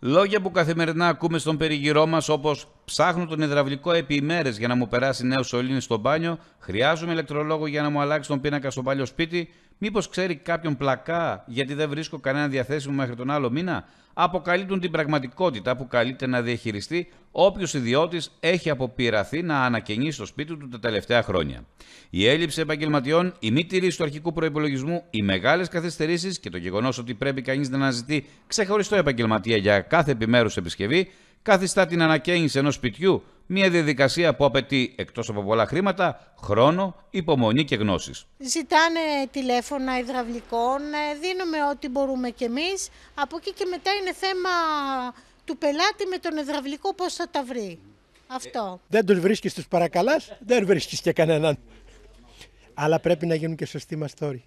Λόγια που καθημερινά ακούμε στον περιγυρό μας, όπως ψάχνω τον υδραυλικό επί ημέρες για να μου περάσει νέος σωλήνης στο μπάνιο, χρειάζομαι ηλεκτρολόγο για να μου αλλάξει τον πίνακα στο παλιό σπίτι, Μήπως ξέρει κάποιον πλακά γιατί δεν βρίσκω κανένα διαθέσιμο μέχρι τον άλλο μήνα. Αποκαλύπτουν την πραγματικότητα που καλείται να διαχειριστεί όποιος ιδιώτης έχει αποπειραθεί να ανακαινεί στο σπίτι του τα τελευταία χρόνια. Η έλλειψη επαγγελματιών, η μη τηρήση του αρχικού προπολογισμού, οι μεγάλες καθυστερήσεις και το γεγονός ότι πρέπει κανείς να αναζητεί ξεχωριστό επαγγελματία για κάθε επιμέρους επισκευή καθιστά την ανακαίνιση ενός σπιτιού μια διαδικασία που απαιτεί εκτός από πολλά χρήματα, χρόνο, υπομονή και γνώσεις. Ζητάνε τηλέφωνα υδραυλικών, ε, δίνουμε ό,τι μπορούμε κι εμείς. Από εκεί και μετά είναι θέμα του πελάτη με τον υδραυλικό πώς θα τα βρει. Αυτό. Ε, δεν τους βρίσκεις τους παρακαλάς, δεν βρίσκεις και κανέναν. Αλλά πρέπει να γίνουν και σωστοί μαστόροι.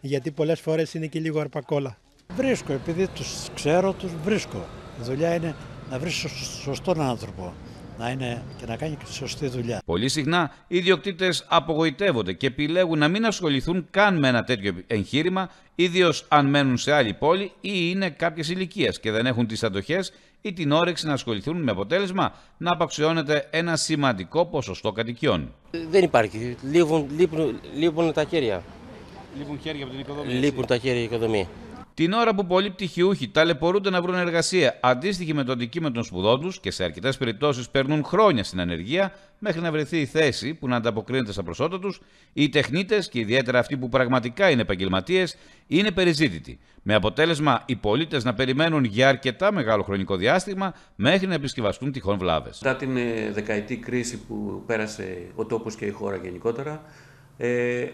Γιατί πολλές φορές είναι και λίγο αρπακόλα. Βρίσκω, επειδή τους ξέρω, τους βρίσκω. Η δουλειά είναι να βρεις σωστό άνθρωπο να είναι και να κάνει σωστή δουλειά. Πολύ συχνά οι ιδιοκτήτες απογοητεύονται και επιλέγουν να μην ασχοληθούν καν με ένα τέτοιο εγχείρημα, ιδίως αν μένουν σε άλλη πόλη ή είναι κάποιες ηλικίες και δεν έχουν τις αντοχές ή την όρεξη να ασχοληθούν με αποτέλεσμα να απαξιώνεται ένα σημαντικό ποσοστό κατοικιών. Δεν υπάρχει. Λείπουν, λείπουν, λείπουν τα χέρια. Λείπουν χέρια από την οικοδομή. Λείπουν έτσι. τα χέρια η την ορεξη να ασχοληθουν με αποτελεσμα να απαξιωνεται ενα σημαντικο ποσοστο κατοικιων δεν υπαρχει λειπουν λειπουν τα χερια λειπουν απο την οικοδομη λειπουν τα χερια η οικοδομη την ώρα που πολλοί πτυχιούχοι ταλαιπωρούνται να βρουν εργασία αντίστοιχη με το αντικείμενο των σπουδών τους και σε αρκετές περιπτώσεις περνούν χρόνια στην ανεργία μέχρι να βρεθεί η θέση που να ανταποκρίνεται στα προσώτα τους, οι τεχνίτες και ιδιαίτερα αυτοί που πραγματικά είναι επαγγελματίες είναι περιζήτητοι. Με αποτέλεσμα οι πολίτες να περιμένουν για αρκετά μεγάλο χρονικό διάστημα μέχρι να επισκευαστούν τυχόν βλάβες. Μετά την ε, δεκαετή κρίση που πέρασε ο τόπος και η χώρα γενικότερα, ε,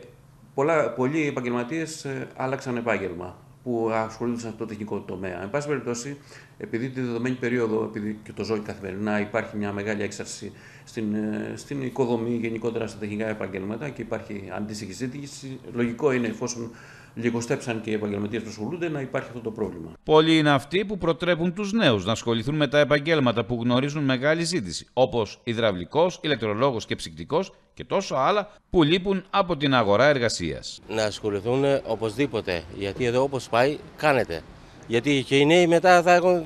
πολλά, πολλοί επαγγελματίες ε, άλλαξαν επάγγελμα που ασχολούνται σε αυτό το τεχνικό τομέα. Εν πάση περιπτώσει, επειδή τη δεδομένη περίοδο, επειδή και το ζω καθημερινά, υπάρχει μια μεγάλη έξαρση στην, ε, στην οικοδομή, γενικότερα στα τεχνικά επαγγέλματα και υπάρχει αντίστοιχη ζήτηση, λογικό είναι εφόσον λιγοστέψαν και οι επαγγελματίες που ασχολούνται να υπάρχει αυτό το πρόβλημα. Πολλοί είναι αυτοί που προτρέπουν τους νέους να ασχοληθούν με τα επαγγέλματα που γνωρίζουν μεγάλη ζήτηση, όπως υδραυλικός, ηλεκτρολόγος και ψυκτικός και τόσο άλλα που λείπουν από την αγορά εργασίας. Να ασχοληθούν οπωσδήποτε, γιατί εδώ όπως πάει κάνετε. Γιατί και οι νέοι μετά θα έχουν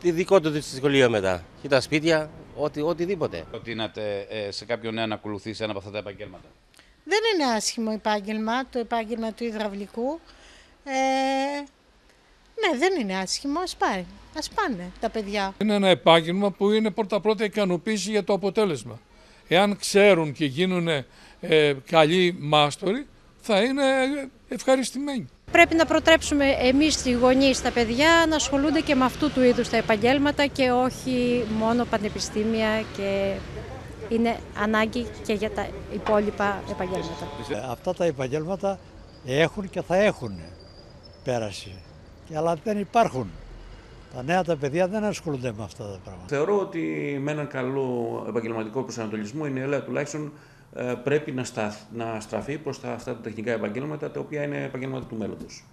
τη δικό τους δυσκολία μετά. Και τα σπίτια, οτι, οτιδήποτε. Προτείνατε ε, σε κάποιον νέο να ακολουθήσει ένα από αυτά τα επαγγέλματα. Δεν είναι άσχημο επάγγελμα, το επάγγελμα του υδραυλικού. Ε, ναι, δεν είναι άσχημο, ας πάει. πάνε τα παιδιά. Είναι ένα επάγγελμα που είναι πρώτα-πρώτα ικανοποίηση για το αποτέλεσμα. Εάν ξέρουν και γίνουν ε, καλοί μάστοροι, θα είναι ευχαριστημένοι. Πρέπει να προτρέψουμε εμείς οι γονείς τα παιδιά να ασχολούνται και με αυτού του είδους τα επαγγέλματα και όχι μόνο πανεπιστήμια και είναι ανάγκη και για τα υπόλοιπα επαγγέλματα. Ε, αυτά τα επαγγέλματα έχουν και θα έχουν πέραση, αλλά δεν υπάρχουν. Τα νέα τα παιδιά δεν ασχολούνται με αυτά τα πράγματα. Θεωρώ ότι με έναν καλό επαγγελματικό προσανατολισμό η νεολαία τουλάχιστον ε, πρέπει να, να στραφεί προς τα, αυτά τα τεχνικά επαγγέλματα τα οποία είναι επαγγέλματα του μέλλοντος.